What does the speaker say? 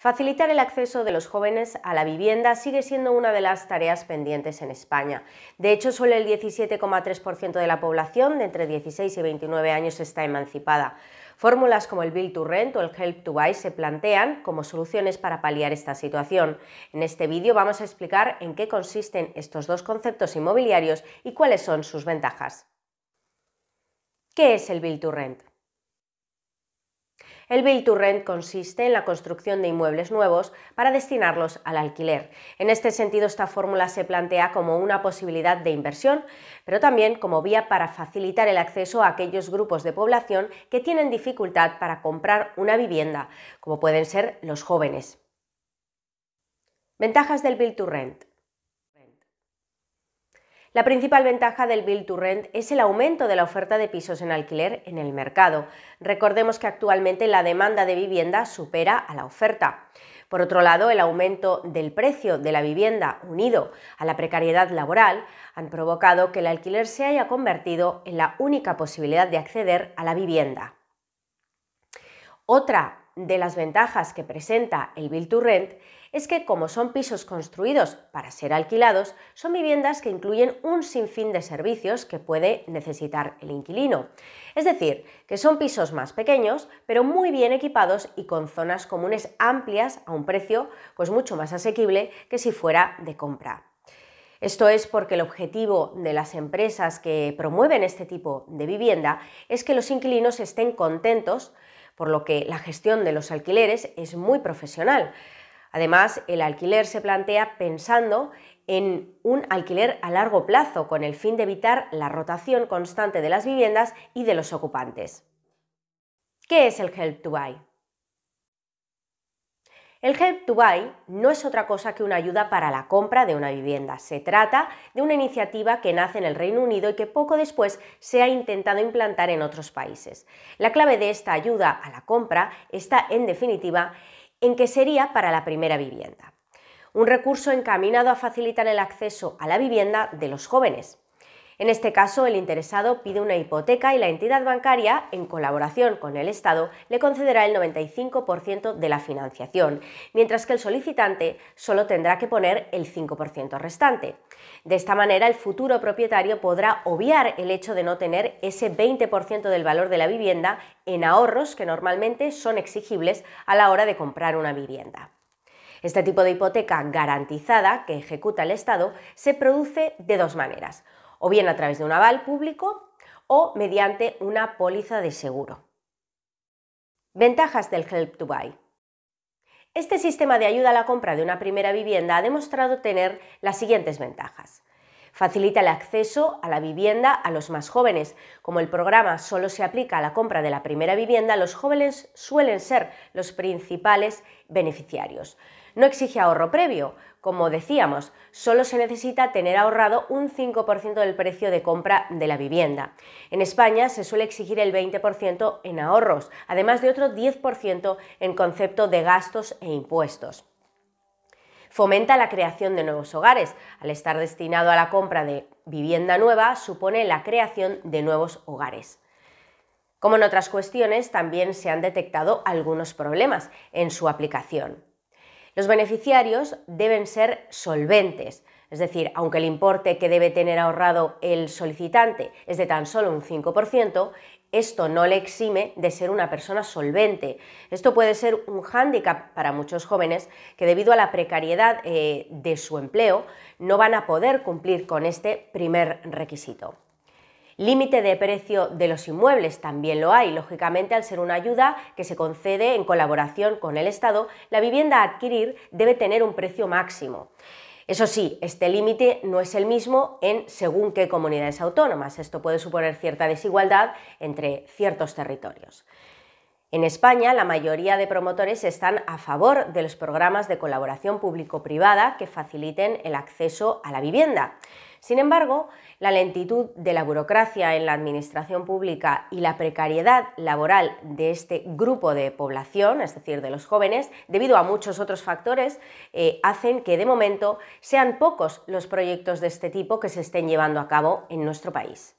Facilitar el acceso de los jóvenes a la vivienda sigue siendo una de las tareas pendientes en España. De hecho, solo el 17,3% de la población de entre 16 y 29 años está emancipada. Fórmulas como el Build to Rent o el Help to Buy se plantean como soluciones para paliar esta situación. En este vídeo vamos a explicar en qué consisten estos dos conceptos inmobiliarios y cuáles son sus ventajas. ¿Qué es el Build to Rent? El Build to Rent consiste en la construcción de inmuebles nuevos para destinarlos al alquiler. En este sentido, esta fórmula se plantea como una posibilidad de inversión, pero también como vía para facilitar el acceso a aquellos grupos de población que tienen dificultad para comprar una vivienda, como pueden ser los jóvenes. Ventajas del Build to Rent. La principal ventaja del Build to Rent es el aumento de la oferta de pisos en alquiler en el mercado. Recordemos que actualmente la demanda de vivienda supera a la oferta. Por otro lado, el aumento del precio de la vivienda unido a la precariedad laboral han provocado que el alquiler se haya convertido en la única posibilidad de acceder a la vivienda. Otra de las ventajas que presenta el Build to Rent es que como son pisos construidos para ser alquilados, son viviendas que incluyen un sinfín de servicios que puede necesitar el inquilino. Es decir, que son pisos más pequeños, pero muy bien equipados y con zonas comunes amplias a un precio pues mucho más asequible que si fuera de compra. Esto es porque el objetivo de las empresas que promueven este tipo de vivienda es que los inquilinos estén contentos por lo que la gestión de los alquileres es muy profesional. Además, el alquiler se plantea pensando en un alquiler a largo plazo con el fin de evitar la rotación constante de las viviendas y de los ocupantes. ¿Qué es el Help to Buy? El Help to Buy no es otra cosa que una ayuda para la compra de una vivienda. Se trata de una iniciativa que nace en el Reino Unido y que poco después se ha intentado implantar en otros países. La clave de esta ayuda a la compra está, en definitiva, en que sería para la primera vivienda. Un recurso encaminado a facilitar el acceso a la vivienda de los jóvenes. En este caso, el interesado pide una hipoteca y la entidad bancaria, en colaboración con el Estado, le concederá el 95% de la financiación, mientras que el solicitante solo tendrá que poner el 5% restante. De esta manera, el futuro propietario podrá obviar el hecho de no tener ese 20% del valor de la vivienda en ahorros que normalmente son exigibles a la hora de comprar una vivienda. Este tipo de hipoteca garantizada que ejecuta el Estado se produce de dos maneras o bien a través de un aval público o mediante una póliza de seguro. Ventajas del Help to Buy. Este sistema de ayuda a la compra de una primera vivienda ha demostrado tener las siguientes ventajas. Facilita el acceso a la vivienda a los más jóvenes. Como el programa solo se aplica a la compra de la primera vivienda, los jóvenes suelen ser los principales beneficiarios. No exige ahorro previo. Como decíamos, solo se necesita tener ahorrado un 5% del precio de compra de la vivienda. En España se suele exigir el 20% en ahorros, además de otro 10% en concepto de gastos e impuestos. Fomenta la creación de nuevos hogares. Al estar destinado a la compra de vivienda nueva, supone la creación de nuevos hogares. Como en otras cuestiones, también se han detectado algunos problemas en su aplicación. Los beneficiarios deben ser solventes, es decir, aunque el importe que debe tener ahorrado el solicitante es de tan solo un 5%, esto no le exime de ser una persona solvente. Esto puede ser un hándicap para muchos jóvenes que debido a la precariedad eh, de su empleo no van a poder cumplir con este primer requisito. Límite de precio de los inmuebles también lo hay. Lógicamente, al ser una ayuda que se concede en colaboración con el Estado, la vivienda a adquirir debe tener un precio máximo. Eso sí, este límite no es el mismo en según qué comunidades autónomas. Esto puede suponer cierta desigualdad entre ciertos territorios. En España, la mayoría de promotores están a favor de los programas de colaboración público-privada que faciliten el acceso a la vivienda. Sin embargo, la lentitud de la burocracia en la administración pública y la precariedad laboral de este grupo de población, es decir, de los jóvenes, debido a muchos otros factores, eh, hacen que de momento sean pocos los proyectos de este tipo que se estén llevando a cabo en nuestro país.